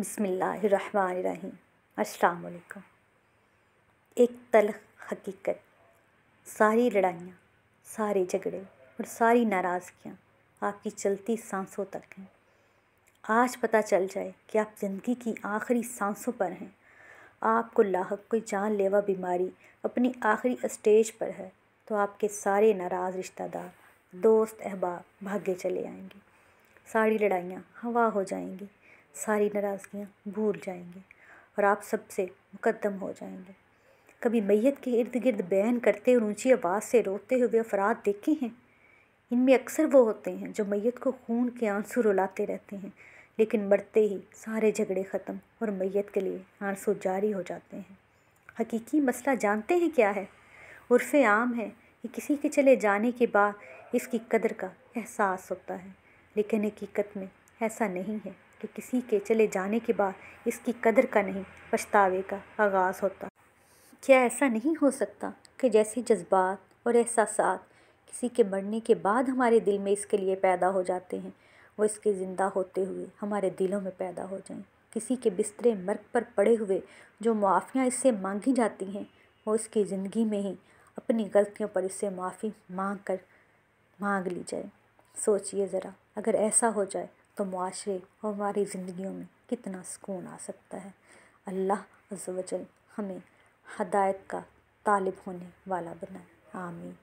बसमीम् अलकुम एक तलख हकीकत सारी लड़ाइयाँ सारे झगड़े और सारी नाराज़गियाँ आपकी चलती सांसों तक हैं आज पता चल जाए कि आप ज़िंदगी की आखिरी सांसों पर हैं आपको लाक कोई जानलेवा बीमारी अपनी आखिरी स्टेज पर है तो आपके सारे नाराज़ रिश्तेदार दोस्त अहबाब भागे चले आएंगे सारी लड़ाइयाँ हवा हो जाएंगी सारी नाराज़गियाँ भूल जाएंगे और आप सबसे मुकदम हो जाएंगे कभी मैयत के इर्द गिर्द बैन करते और ऊंची आवाज़ से रोते हुए अफराद देखे हैं इनमें अक्सर वो होते हैं जो मैयत को खून के आंसू रुलाते रहते हैं लेकिन मरते ही सारे झगड़े ख़त्म और मैयत के लिए आंसू जारी हो जाते हैं हकीकी मसला जानते हैं क्या है उर्फ़ आम है कि किसी के चले जाने के बाद इसकी कदर का एहसास होता है लेकिन हकीकत में ऐसा नहीं है तो किसी के चले जाने के बाद इसकी कदर का नहीं पछतावे का आगाज़ होता क्या ऐसा नहीं हो सकता कि जैसे जज्बात और एहसास किसी के मरने के बाद हमारे दिल में इसके लिए पैदा हो जाते हैं वो इसके ज़िंदा होते हुए हमारे दिलों में पैदा हो जाएं किसी के बिस्तरे मर्ग पर पड़े हुए जो मुआफ़ियाँ इससे मांगी जाती हैं वो इसकी ज़िंदगी में ही अपनी गलतियों पर इससे माफ़ी मांग कर मांग ली जाए सोचिए ज़रा अगर ऐसा हो जाए तो माशरे और हमारी ज़िंदगी में कितना सुकून आ सकता है अल्लाह वजल हमें हदायत का तालिब होने वाला बनाए आमीन